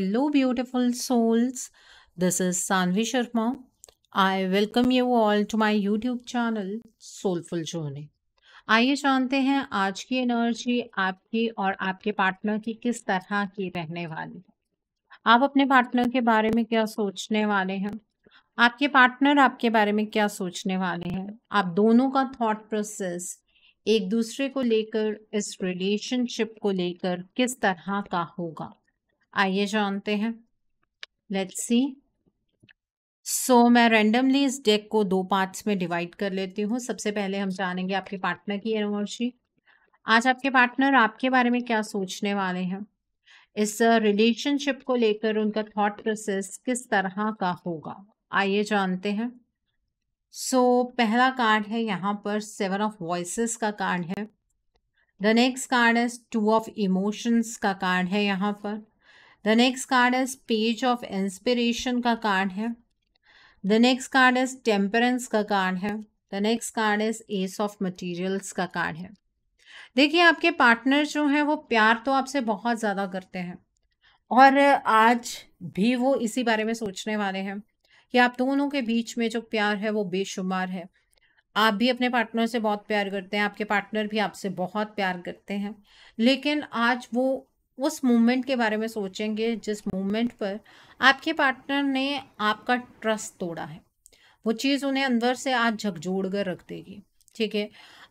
Hello beautiful souls this is Sanvi Sharma I welcome you all to my YouTube channel soulful Journey. आइए जानते हैं आज की एनर्जी आपकी और आपके पार्टनर की किस तरह की रहने वाली है आप अपने पार्टनर के बारे में क्या सोचने वाले हैं आपके पार्टनर आपके बारे में क्या सोचने वाले हैं आप दोनों का थॉट प्रोसेस एक दूसरे को लेकर इस रिलेशनशिप को लेकर किस तरह का होगा आइए जानते हैं लेट्स सी सो मैं रैंडमली इस डेक को दो पार्ट्स में डिवाइड कर लेती हूँ सबसे पहले हम जानेंगे आपके पार्टनर की एनर्जी आज आपके पार्टनर आपके बारे में क्या सोचने वाले हैं इस रिलेशनशिप uh, को लेकर उनका थॉट प्रोसेस किस तरह का होगा आइए जानते हैं सो so, पहला कार्ड है यहाँ पर सेवन ऑफ वॉइस का कार्ड है द नेक्स्ट कार्ड है टू ऑफ इमोशंस का कार्ड है यहाँ पर the next card is page of inspiration का कार्ड है the next card is temperance का कार्ड है the next card is ace of materials का कार्ड है देखिए आपके पार्टनर जो हैं वो प्यार तो आपसे बहुत ज़्यादा करते हैं और आज भी वो इसी बारे में सोचने वाले हैं कि आप दोनों के बीच में जो प्यार है वो बेशुमार है आप भी अपने पार्टनर से बहुत प्यार करते हैं आपके पार्टनर भी आपसे बहुत प्यार करते हैं लेकिन आज वो उस मूवमेंट के बारे में सोचेंगे जिस मूवमेंट पर आपके पार्टनर ने आपका ट्रस्ट तोड़ा है वो चीज़ उन्हें अंदर से आज झकझोड़ कर रख देगी ठीक है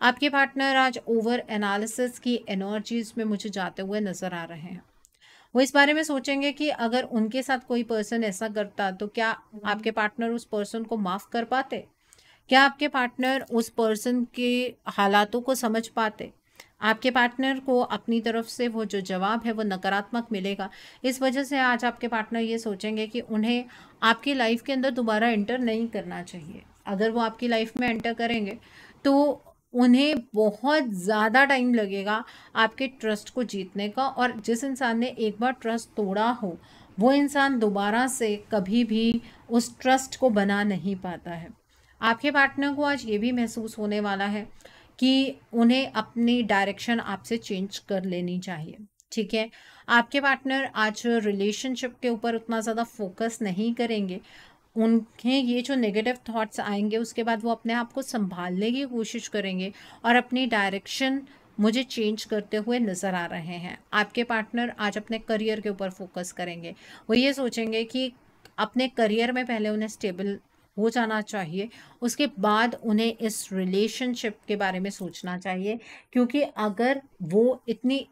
आपके पार्टनर आज ओवर एनालिसिस की एनर्जीज में मुझे जाते हुए नज़र आ रहे हैं वो इस बारे में सोचेंगे कि अगर उनके साथ कोई पर्सन ऐसा करता तो क्या आपके पार्टनर उस पर्सन को माफ़ कर पाते क्या आपके पार्टनर उस पर्सन के हालातों को समझ पाते आपके पार्टनर को अपनी तरफ से वो जो जवाब है वो नकारात्मक मिलेगा इस वजह से आज आपके पार्टनर ये सोचेंगे कि उन्हें आपकी लाइफ के अंदर दोबारा एंटर नहीं करना चाहिए अगर वो आपकी लाइफ में एंटर करेंगे तो उन्हें बहुत ज़्यादा टाइम लगेगा आपके ट्रस्ट को जीतने का और जिस इंसान ने एक बार ट्रस्ट तोड़ा हो वो इंसान दोबारा से कभी भी उस ट्रस्ट को बना नहीं पाता है आपके पार्टनर को आज ये भी महसूस होने वाला है कि उन्हें अपनी डायरेक्शन आपसे चेंज कर लेनी चाहिए ठीक है आपके पार्टनर आज रिलेशनशिप के ऊपर उतना ज़्यादा फोकस नहीं करेंगे उनके ये जो नेगेटिव थॉट्स आएंगे उसके बाद वो अपने आप को संभालने की कोशिश करेंगे और अपनी डायरेक्शन मुझे चेंज करते हुए नज़र आ रहे हैं आपके पार्टनर आज अपने करियर के ऊपर फोकस करेंगे वो ये सोचेंगे कि अपने करियर में पहले उन्हें स्टेबल हो जाना चाहिए उसके बाद उन्हें इस रिलेशनशिप के बारे में सोचना चाहिए क्योंकि अगर वो इतनी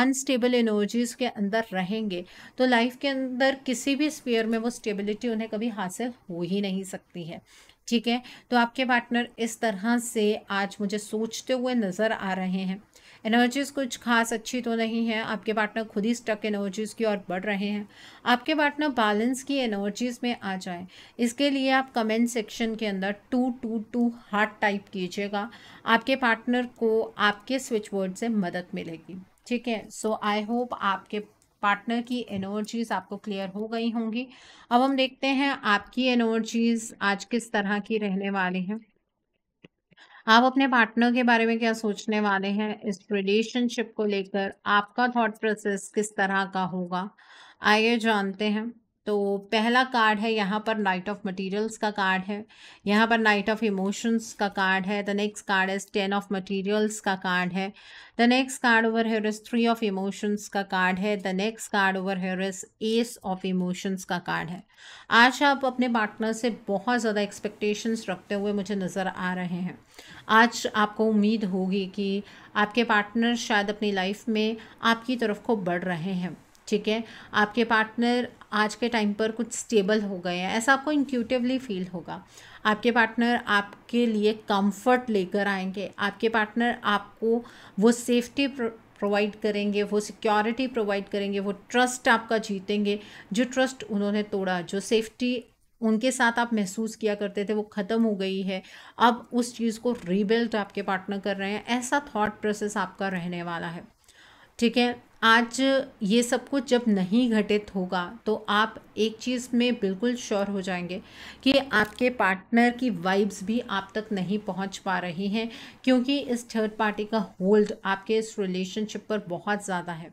अनस्टेबल एनर्जीज़ के अंदर रहेंगे तो लाइफ के अंदर किसी भी स्पेयर में वो स्टेबिलिटी उन्हें कभी हासिल हो ही नहीं सकती है ठीक है तो आपके पार्टनर इस तरह से आज मुझे सोचते हुए नज़र आ रहे हैं एनर्जीज़ कुछ खास अच्छी तो नहीं है आपके पार्टनर खुद ही स्टक एनर्जीज़ की ओर बढ़ रहे हैं आपके पार्टनर बैलेंस की एनर्जीज़ में आ जाए इसके लिए आप कमेंट सेक्शन के अंदर two two two heart type कीजिएगा आपके पार्टनर को आपके स्विच बोर्ड से मदद मिलेगी ठीक है सो आई होप आपके पार्टनर की एनर्जीज आपको क्लियर हो गई होंगी अब हम देखते हैं आपकी एनर्जीज आज किस तरह की रहने वाली हैं आप अपने पार्टनर के बारे में क्या सोचने वाले हैं इस रिलेशनशिप को लेकर आपका थॉट प्रोसेस किस तरह का होगा आइए जानते हैं तो पहला कार्ड है यहाँ पर नाइट ऑफ मटेरियल्स का कार्ड है यहाँ पर नाइट ऑफ इमोशंस का कार्ड है the next card is ten of materials का कार्ड है the next card over here is three of emotions का कार्ड है the next card over here is ace of emotions का card है आज आप अपने पार्टनर से बहुत ज़्यादा एक्सपेक्टेशंस रखते हुए मुझे नज़र आ रहे हैं आज आपको उम्मीद होगी कि आपके पार्टनर शायद अपनी लाइफ में आपकी तरफ को बढ़ रहे हैं ठीक है आपके पार्टनर आज के टाइम पर कुछ स्टेबल हो गए हैं ऐसा आपको इंट्यूटिवली फील होगा आपके पार्टनर आपके लिए कंफर्ट लेकर आएंगे आपके पार्टनर आपको वो सेफ्टी प्रोवाइड करेंगे वो सिक्योरिटी प्रोवाइड करेंगे वो ट्रस्ट आपका जीतेंगे जो ट्रस्ट उन्होंने तोड़ा जो सेफ्टी उनके साथ आप महसूस किया करते थे वो ख़त्म हो गई है अब उस चीज़ को रीबिल्ड आपके पार्टनर कर रहे हैं ऐसा थॉट प्रोसेस आपका रहने वाला है ठीक है आज ये सब कुछ जब नहीं घटित होगा तो आप एक चीज़ में बिल्कुल श्योर हो जाएंगे कि आपके पार्टनर की वाइब्स भी आप तक नहीं पहुंच पा रही हैं क्योंकि इस थर्ड पार्टी का होल्ड आपके इस रिलेशनशिप पर बहुत ज़्यादा है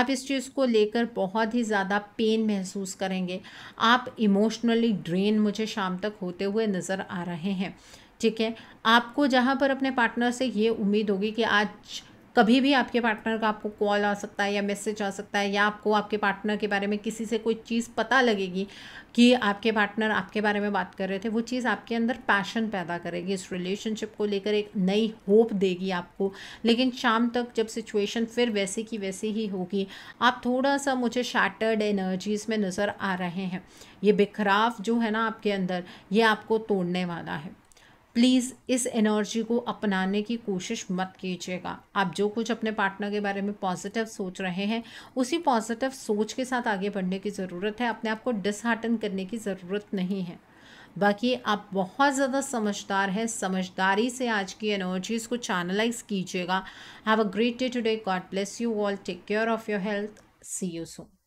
आप इस चीज़ को लेकर बहुत ही ज़्यादा पेन महसूस करेंगे आप इमोशनली ड्रेन मुझे शाम तक होते हुए नज़र आ रहे हैं ठीक है आपको जहाँ पर अपने पार्टनर से ये उम्मीद होगी कि आज कभी भी आपके पार्टनर का आपको कॉल आ सकता है या मैसेज आ सकता है या आपको आपके पार्टनर के बारे में किसी से कोई चीज़ पता लगेगी कि आपके पार्टनर आपके बारे में बात कर रहे थे वो चीज़ आपके अंदर पैशन पैदा करेगी इस रिलेशनशिप को लेकर एक नई होप देगी आपको लेकिन शाम तक जब सिचुएशन फिर वैसे की वैसे ही होगी आप थोड़ा सा मुझे शैटर्ड एनर्जीज में नज़र आ रहे हैं ये बिखराव जो है ना आपके अंदर ये आपको तोड़ने वाला है प्लीज़ इस एनर्जी को अपनाने की कोशिश मत कीजिएगा आप जो कुछ अपने पार्टनर के बारे में पॉजिटिव सोच रहे हैं उसी पॉजिटिव सोच के साथ आगे बढ़ने की ज़रूरत है अपने आप को डिसहार्टन करने की ज़रूरत नहीं है बाकी आप बहुत ज़्यादा समझदार हैं समझदारी से आज की एनर्जीज़ को चैनलाइज कीजिएगा have a great day today God bless you all take care of your health see you soon